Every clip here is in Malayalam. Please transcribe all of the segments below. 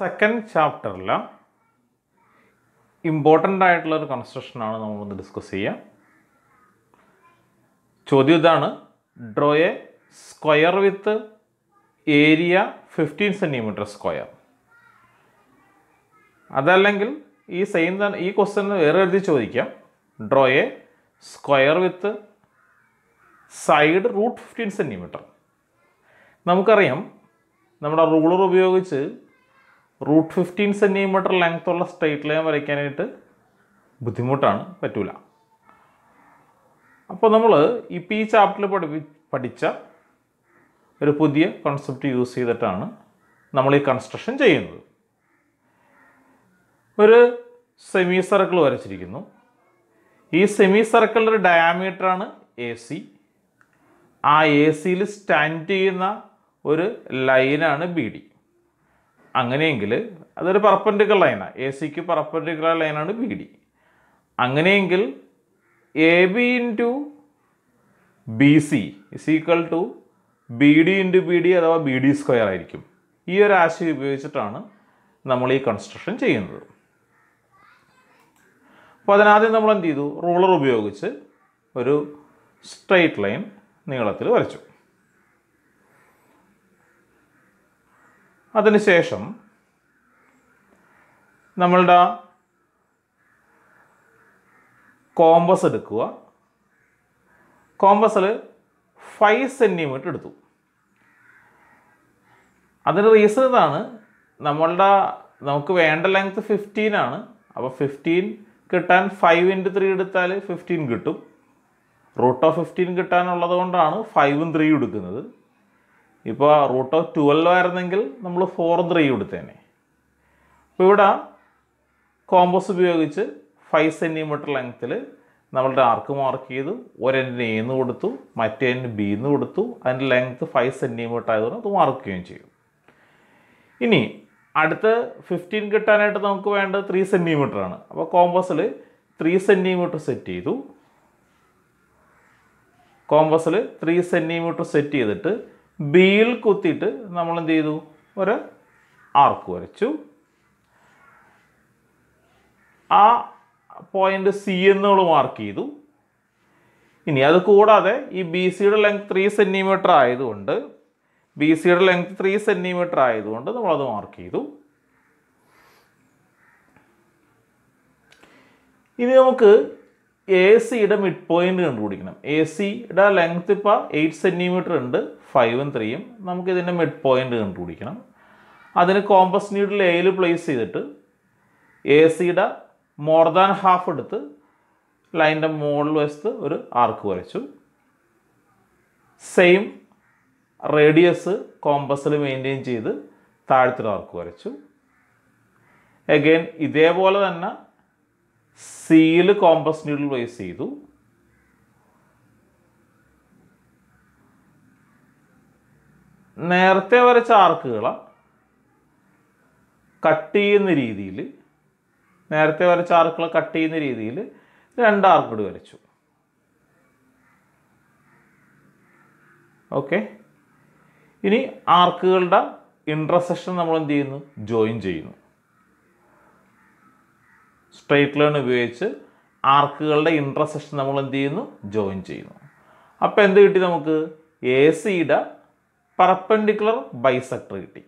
സെക്കൻഡ് ചാപ്റ്ററിൽ ഇമ്പോർട്ടൻ്റ് ആയിട്ടുള്ളൊരു കൺസ്ട്രക്ഷനാണ് നമ്മളൊന്ന് ഡിസ്കസ് ചെയ്യുക ചോദ്യം ഇതാണ് draw a square with area fifteen centimetre square അതല്ലെങ്കിൽ ഈ സെയിം തന്നെ ഈ ക്വസ്റ്റ്യൻ വേറെ എഴുതി ചോദിക്കാം draw a square with side root fifteen centimetre നമുക്കറിയാം നമ്മുടെ റൂളർ ഉപയോഗിച്ച് റൂട്ട് ഫിഫ്റ്റീൻ സെൻറ്റിമീറ്റർ ഉള്ള സ്ട്രെയിറ്റ് ലൈൻ വരയ്ക്കാനായിട്ട് ബുദ്ധിമുട്ടാണ് പറ്റൂല അപ്പോൾ നമ്മൾ ഇപ്പോൾ ഈ ചാപ്റ്ററിൽ പഠി പഠിച്ച ഒരു പുതിയ കോൺസെപ്റ്റ് യൂസ് ചെയ്തിട്ടാണ് നമ്മൾ ഈ കൺസ്ട്രക്ഷൻ ചെയ്യുന്നത് ഒരു സെമി സർക്കിൾ വരച്ചിരിക്കുന്നു ഈ സെമി സർക്കിളിൻ്റെ ഡയാമീറ്ററാണ് എ സി ആ എ സിയിൽ സ്റ്റാൻഡ് ചെയ്യുന്ന ഒരു ലൈനാണ് ബി ഡി അങ്ങനെയെങ്കിൽ അതൊരു പെർപ്പൻഡിക്കുലർ ലൈനാണ് എ സിക്ക് പെർപ്പൻഡിക്കുലർ ലൈനാണ് ബി ഡി അങ്ങനെയെങ്കിൽ A B into B C is equal to B D into B D അഥവാ ബി ഡി സ്ക്വയർ ആയിരിക്കും ഈ ഒരു ആശയം ഉപയോഗിച്ചിട്ടാണ് നമ്മൾ ഈ കൺസ്ട്രക്ഷൻ ചെയ്യുന്നത് അപ്പോൾ അതിനാദ്യം നമ്മൾ എന്ത് ചെയ്തു റൂളർ ഉപയോഗിച്ച് ഒരു സ്ട്രെയിറ്റ് ലൈൻ നീളത്തിൽ വരച്ചു അതിനുശേഷം നമ്മളുടെ കോമ്പസ് എടുക്കുക കോമ്പസിൽ ഫൈവ് സെൻറ്റിമീറ്റർ എടുത്തു അതിന് റീസൺ ഇതാണ് നമ്മളുടെ നമുക്ക് വേണ്ട ലെങ്ത് ഫിഫ്റ്റീൻ ആണ് അപ്പോൾ ഫിഫ്റ്റീൻ കിട്ടാൻ ഫൈവ് ഇൻറ്റു ത്രീ എടുത്താൽ ഫിഫ്റ്റീൻ കിട്ടും റൂട്ട് ഓഫ് ഫിഫ്റ്റീൻ കിട്ടാനുള്ളത് കൊണ്ടാണ് ഫൈവും ത്രീ എടുക്കുന്നത് ഇപ്പോൾ റൂട്ട് ഓഫ് ട്വൽവ് ആയിരുന്നെങ്കിൽ നമ്മൾ ഫോർ ത്രീ കൊടുത്തേനെ അപ്പോൾ ഇവിടെ കോമ്പസ് ഉപയോഗിച്ച് ഫൈവ് സെൻറ്റിമീറ്റർ ലെങ്ത്തിൽ നമ്മളുടെ ആർക്ക് മാർക്ക് ചെയ്തു എ എന്ന് കൊടുത്തു മറ്റേ എൻ്റെ ബി എന്ന് കൊടുത്തു അതിൻ്റെ ലെങ്ത്ത് ഫൈവ് സെൻറ്റിമീറ്റർ ആയതുകൊണ്ട് അത് മാർക്ക് ചെയ്യുകയും ചെയ്യും ഇനി അടുത്ത ഫിഫ്റ്റീൻ കിട്ടാനായിട്ട് നമുക്ക് വേണ്ടത് ത്രീ സെൻറ്റിമീറ്റർ ആണ് അപ്പോൾ കോമ്പസിൽ ത്രീ സെൻറ്റിമീറ്റർ സെറ്റ് ചെയ്തു കോമ്പസിൽ ത്രീ സെൻറ്റിമീറ്റർ സെറ്റ് ചെയ്തിട്ട് ബിയിൽ കുത്തിയിട്ട് നമ്മൾ എന്ത് ചെയ്തു ഒരു ആർക്ക് വരച്ചു ആ പോയിന്റ് സി എന്നുകൾ മാർക്ക് ചെയ്തു ഇനി അത് കൂടാതെ ഈ ബി സിയുടെ ലെങ്ത് ത്രീ സെൻറ്റിമീറ്റർ ആയതുകൊണ്ട് ബി സിയുടെ ലെങ്ത് ത്രീ സെൻറ്റിമീറ്റർ ആയതുകൊണ്ട് നമ്മളത് മാർക്ക് ചെയ്തു ഇനി നമുക്ക് എ സിയുടെ മിഡ് പോയിന്റ് കണ്ടുപിടിക്കണം എ സിയുടെ ലെങ്ത് ഇപ്പോൾ എയ്റ്റ് സെൻറ്റിമീറ്റർ ഉണ്ട് ഫൈവും ത്രീയും നമുക്ക് ഇതിൻ്റെ മിഡ് പോയിന്റ് കണ്ടുപിടിക്കണം അതിന് കോമ്പസ് നീഡിൽ എയിൽ പ്ലേസ് ചെയ്തിട്ട് എ സിയുടെ മോർ ദാൻ ഹാഫ് എടുത്ത് ലൈൻ്റെ മുകളിൽ വശത്ത് ഒരു ആർക്ക് വരച്ചു സെയിം റേഡിയസ് കോമ്പസിൽ മെയിൻറ്റെയിൻ ചെയ്ത് താഴത്തൊരു ആർക്ക് വരച്ചു എഗെയിൻ ഇതേപോലെ തന്നെ സിയിൽ കോമ്പസ് ന്യൂഡിൽ പ്ലേസ് ചെയ്തു നേരത്തെ വരച്ച ആർക്കുകളെ കട്ട് ചെയ്യുന്ന രീതിയിൽ നേരത്തെ വരച്ച ആർക്കുകളെ കട്ട് ചെയ്യുന്ന രീതിയിൽ രണ്ട് വരച്ചു ഓക്കെ ഇനി ആർക്കുകളുടെ ഇൻട്രസെക്ഷൻ നമ്മൾ എന്ത് ചെയ്യുന്നു ജോയിൻ ചെയ്യുന്നു സ്ട്രെയിറ്റ് ലൈൻ ഉപയോഗിച്ച് ആർക്കുകളുടെ ഇൻട്രസെക്ഷൻ നമ്മൾ എന്ത് ചെയ്യുന്നു ജോയിൻ ചെയ്യുന്നു അപ്പോൾ എന്ത് കിട്ടി നമുക്ക് എ സിയുടെ പെർപ്പൻഡിക്കുലർ ബൈസെക്ടർ കിട്ടി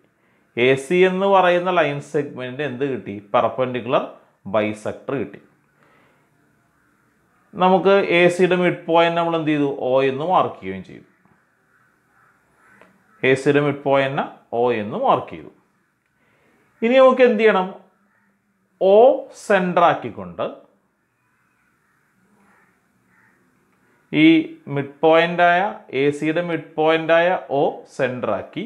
എ സി എന്ന് പറയുന്ന ലൈൻ സെഗ്മെൻറ്റിന് എന്ത് കിട്ടി പെർപ്പൻഡിക്കുലർ ബൈസെക്ടർ കിട്ടി നമുക്ക് എ സിയുടെ മിഡ് പോയിന്റ് നമ്മൾ എന്ത് ചെയ്തു ഒ എന്ന് മാർക്ക് ചെയ്യുകയും ചെയ്തു എ സിയുടെ മിഡ് പോയിന്റ് ഒ എന്ന് മാർക്ക് ചെയ്തു ഇനി നമുക്ക് എന്ത് ചെയ്യണം ഒ സെൻറ്ററാക്കിക്കൊണ്ട് ഈ മിഡ് പോയിൻ്റായ എ സിയുടെ മിഡ് പോയിൻ്റായ ഒ ആക്കി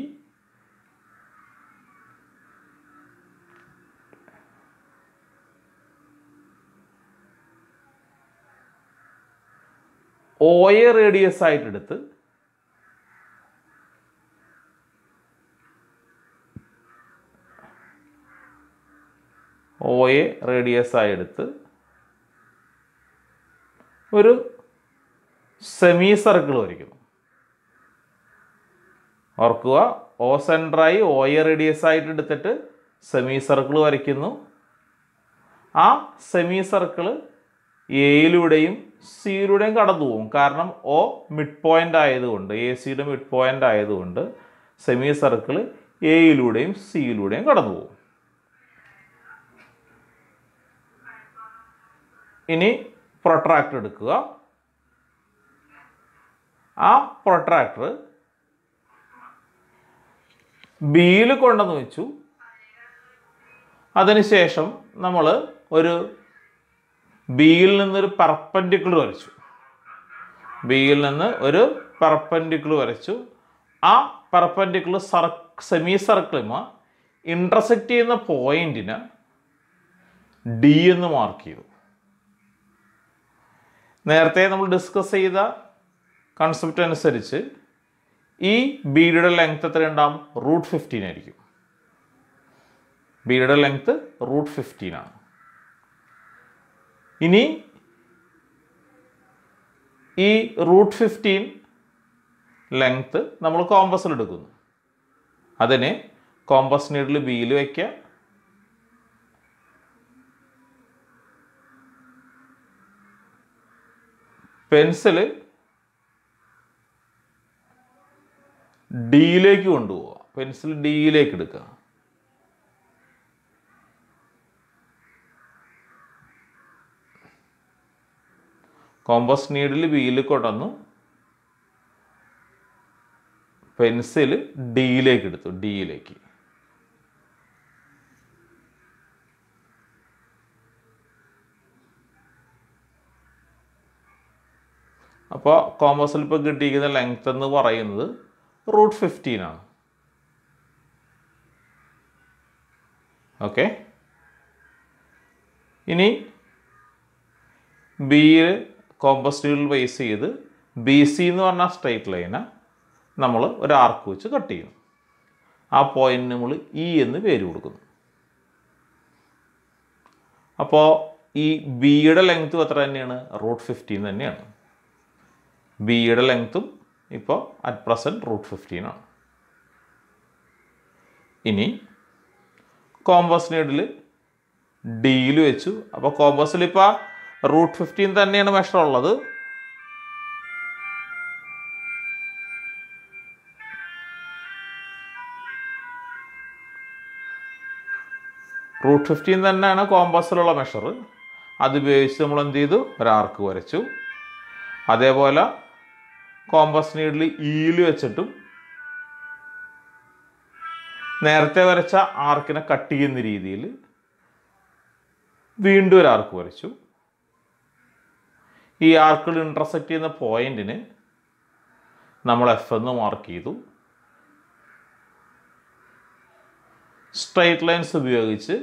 ഓയെ റേഡിയസ് ആയിട്ടെടുത്ത് ഒ എ റേഡിയസായി എടുത്ത് ഒരു സെമി സർക്കിൾ വരയ്ക്കുന്നു ഓർക്കുക ഒ സെൻറ്ററായി ഒ എ റേഡിയസ് ആയിട്ട് എടുത്തിട്ട് സെമി സർക്കിൾ വരയ്ക്കുന്നു ആ സെമി സർക്കിൾ എയിലൂടെയും സിയിലൂടെയും കടന്നു പോകും കാരണം ഒ മിഡ് പോയിൻ്റ് ആയതുകൊണ്ട് എ സിയുടെ മിഡ് പോയിൻ്റ് ആയതുകൊണ്ട് സെമി സർക്കിൾ എയിലൂടെയും സിയിലൂടെയും കടന്നു പോകും ഇനി പ്രൊട്രാക്ടർ എടുക്കുക ആ പ്രൊട്രാക്ടർ ബിയിൽ കൊണ്ടെന്ന് വെച്ചു അതിനുശേഷം നമ്മൾ ഒരു ബിയിൽ നിന്നൊരു പെർപ്പൻഡിക്കുൾ വരച്ചു ബിയിൽ നിന്ന് ഒരു പെർപ്പൻഡിക്കുൾ വരച്ചു ആ പെർപ്പൻഡിക്കുൾ സർക്ക് സെമി സർക്കിളിമ ഇൻ്റർസെക്റ്റ് ചെയ്യുന്ന പോയിന്റിന് ഡി എന്ന് മാർക്ക് ചെയ്തു നേരത്തെ നമ്മൾ ഡിസ്കസ് ചെയ്ത കൺസെപ്റ്റ് അനുസരിച്ച് ഈ ബീഡിയുടെ ലെങ്ത് എത്ര ഉണ്ടാവും റൂട്ട് ഫിഫ്റ്റീൻ ആയിരിക്കും ബീഡിയുടെ ലെങ്ത് റൂട്ട് ഫിഫ്റ്റീൻ ആണ് ഇനി ഈ റൂട്ട് ഫിഫ്റ്റീൻ ലെങ്ത് നമ്മൾ കോമ്പസിൽ എടുക്കുന്നു അതിനെ കോമ്പസ് നീഡിൽ ബിയിൽ വയ്ക്കുക പെൻസിൽ ഡിയിലേക്ക് കൊണ്ടുപോവുക പെൻസിൽ ഡിയിലേക്ക് എടുക്കുക കോമ്പസ് നീഡിൽ ബിയിൽ കൊടന്നു പെൻസിൽ ഡിയിലേക്ക് എടുത്തു ഡിയിലേക്ക് അപ്പോൾ കോമേഴ്സിൽ ഇപ്പോൾ കിട്ടിയിരിക്കുന്ന ലെങ്ത് എന്ന് പറയുന്നത് റൂട്ട് ഫിഫ്റ്റീൻ ആണ് ഓക്കെ ഇനി ബിയിൽ കോമ്പസ്റ്റീൽ ബേസ് ചെയ്ത് ബി സി എന്ന് പറഞ്ഞ സ്ട്രൈറ്റ് ലൈനെ നമ്മൾ ഒരു ആർക്ക് വെച്ച് കട്ട് ചെയ്യുന്നു ആ പോയിന്റ് നമ്മൾ ഇ e എന്ന് പേര് കൊടുക്കുന്നു അപ്പോൾ ഈ ബിയുടെ ലെങ്ത്തും എത്ര തന്നെയാണ് റൂട്ട് ഫിഫ്റ്റീൻ തന്നെയാണ് ബിയുടെ ലെങ്ത്തും ഇപ്പോൾ അറ്റ് പ്രസൻറ്റ് റൂട്ട് ഫിഫ്റ്റീനാണ് ഇനി കോമ്പസ് നീഡിൽ ഡിയിൽ വെച്ചു അപ്പോൾ കോമ്പസിൽ ഇപ്പോൾ റൂട്ട് ഫിഫ്റ്റീൻ തന്നെയാണ് മെഷർ ഉള്ളത് റൂട്ട് ഫിഫ്റ്റീൻ തന്നെയാണ് കോമ്പസിലുള്ള മെഷർ അതുപയോഗിച്ച് നമ്മൾ എന്ത് ചെയ്തു ഒരു ആർക്ക് വരച്ചു അതേപോലെ കോമ്പസ് നീഡിൽ ഈല് വെച്ചിട്ടും നേരത്തെ വരച്ച ആർക്കിനെ കട്ട് ചെയ്യുന്ന രീതിയിൽ വീണ്ടും ഒരു ആർക്ക് വരച്ചു ഈ ആർക്കിൽ ഇൻ്റർസെക്റ്റ് ചെയ്യുന്ന പോയിന്റിന് നമ്മൾ എഫ് എന്ന് മാർക്ക് ചെയ്തു സ്ട്രൈറ്റ് ലൈൻസ് ഉപയോഗിച്ച്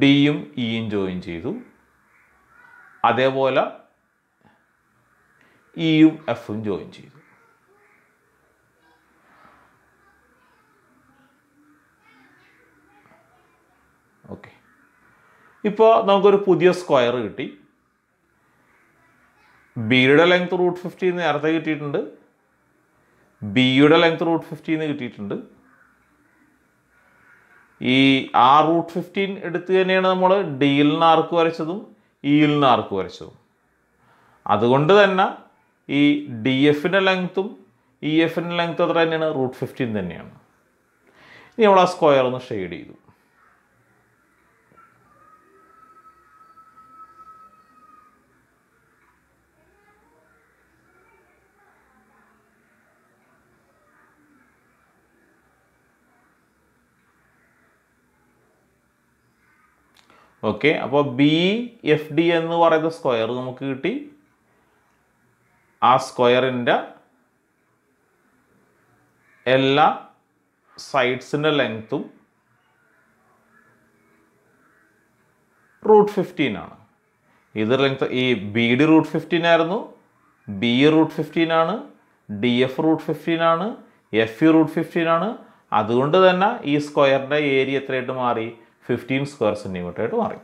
ഡിയും ഇയും e ജോയിൻ ചെയ്തു അതേപോലെ ഇയും e എഫും ജോയിൻ ചെയ്തു ഓക്കെ ഇപ്പോൾ നമുക്കൊരു പുതിയ സ്ക്വയർ കിട്ടി ബിയുടെ ലെങ്ത് റൂട്ട് ഫിഫ്റ്റി നേരത്തെ കിട്ടിയിട്ടുണ്ട് ബിയുടെ ലെങ്ത് റൂട്ട് എന്ന് കിട്ടിയിട്ടുണ്ട് ഈ ആ റൂട്ട് ഫിഫ്റ്റീൻ എടുത്ത് തന്നെയാണ് നമ്മൾ ഡിയിൽ നിന്ന് ആർക്ക് വരച്ചതും ഇയിൽ നിന്ന് ആർക്ക് വരച്ചു അതുകൊണ്ട് തന്നെ ഈ ഡി എഫിൻ്റെ ലെങ്ത്തും ഇ എഫിൻ്റെ ലെങ്ത്തും എത്ര തന്നെയാണ് റൂട്ട് ഫിഫ്റ്റീൻ തന്നെയാണ് ഇനി നമ്മൾ ആ സ്ക്വയർ ഒന്ന് ഷെയ്ഡ് ചെയ്തു ഓക്കെ അപ്പോൾ ബി എഫ് ഡി എന്ന് പറയുന്ന സ്ക്വയർ നമുക്ക് കിട്ടി ആ സ്ക്വയറിൻ്റെ എല്ലാ സൈഡ്സിൻ്റെ ലെങ്ത്തും റൂട്ട് ഫിഫ്റ്റീൻ ആണ് ഇത് ലെങ്ത് ഈ ബി ഡി റൂട്ട് ഫിഫ്റ്റീൻ ആയിരുന്നു ബി റൂട്ട് ഫിഫ്റ്റീൻ ആണ് ഡി എഫ് റൂട്ട് ഫിഫ്റ്റീൻ ആണ് എഫ് ഇ റൂട്ട് ഫിഫ്റ്റീൻ ആണ് അതുകൊണ്ട് തന്നെ ഈ സ്ക്വയറിൻ്റെ ഏരിയ എത്രയായിട്ട് മാറി ഫിഫ്റ്റീൻ സ്ക്വയർ സെൻറ്റിമീറ്ററായിട്ട് മാറി